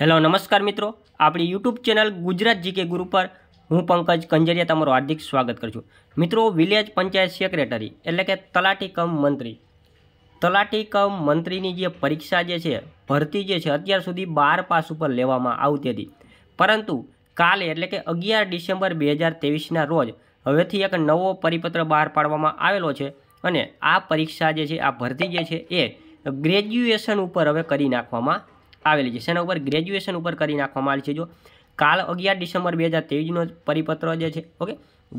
hello નમસ્કાર મિત્રો આપણી યુટ્યુબ ચેનલ ગુજરાત જીકે ગુરુ પર હું પંકજ કંજરિયા તમારું હાર્દિક સ્વાગત કરું છું મિત્રો વિલેજ પંચાયત સેક્રેટરી એટલે કે તલાટી કમ મંત્રી તલાટી કમ મંત્રીની જે પરીક્ષા જે છે ભરતી જે છે અત્યાર સુધી બાર પાસ ઉપર લેવામાં આવતી હતી પરંતુ કાલે એટલે કે અગિયાર ડિસેમ્બર બે હજાર ત્રેવીસના રોજ હવેથી એક નવો પરિપત્ર બહાર પાડવામાં આવેલો છે અને આ પરીક્ષા જે છે આ ભરતી જે છે એ ગ્રેજ્યુએશન ઉપર હવે કરી નાખવામાં આવેલી છે શેના ઉપર ગ્રેજ્યુએશન ઉપર કરી નાખવામાં આવી છે જો કાલ અગિયાર ડિસેમ્બર બે હજાર તેવીસનો પરિપત્ર જે છે okay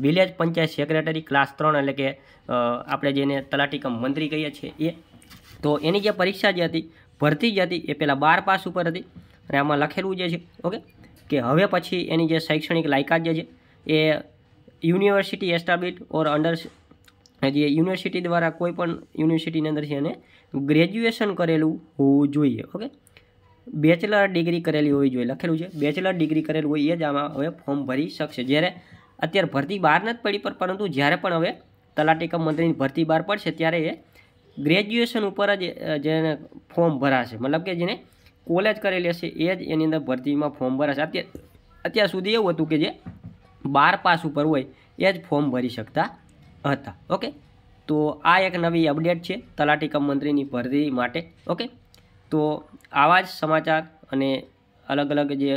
village panchayat secretary class ત્રણ એટલે કે આપણે જેને તલાટીકમ મંત્રી કહીએ છીએ એ તો એની જે પરીક્ષા જે હતી ભરતી જે હતી એ પહેલાં બાર પાસ ઉપર હતી અને આમાં લખેલું જે છે ઓકે કે હવે પછી એની જે શૈક્ષણિક લાયકાત જે છે એ યુનિવર્સિટી એસ્ટાબ્લિટ ઓર અંડર જે યુનિવર્સિટી દ્વારા કોઈ પણ યુનિવર્સિટીની અંદર છે એને ગ્રેજ્યુએશન કરેલું હોવું જોઈએ ઓકે બેચલર ડિગ્રી કરેલી હોવી જોઈએ લખેલું છે બેચલર ડિગ્રી કરેલું હોય એ જ આમાં હવે ફોર્મ ભરી શકશે જ્યારે અત્યારે ભરતી બહાર નથી પડી પર પરંતુ જ્યારે પણ હવે તલાટી મંત્રીની ભરતી બહાર પડશે ત્યારે એ ગ્રેજ્યુએશન ઉપર જ જેને ફોર્મ ભરાશે મતલબ કે જેને કોલેજ કરેલી હશે એ જ એની અંદર ભરતીમાં ફોર્મ ભરાશે અત્યારે અત્યાર સુધી એવું હતું કે જે બાર પાસ ઉપર હોય એ જ ફોર્મ ભરી શકતા હતા ઓકે તો આ એક નવી અપડેટ છે તલાટી મંત્રીની ભરતી માટે ઓકે તો આવા જ સમાચાર અને અલગ અલગ જે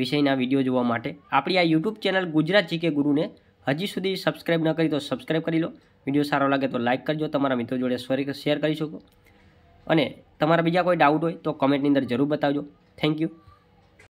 વિષયના વિડીયો જોવા માટે આપણી આ યુટ્યુબ ચેનલ ગુજરાત જીકે ગુરુને હજી સુધી સબસ્ક્રાઇબ ન કરી તો સબસ્ક્રાઇબ કરી લો વિડીયો સારો લાગે તો લાઇક કરજો તમારા મિત્રો જોડે શેર કરી શકો અને તમારા બીજા કોઈ ડાઉટ હોય તો કમેન્ટની અંદર જરૂર બતાવજો થેન્ક યુ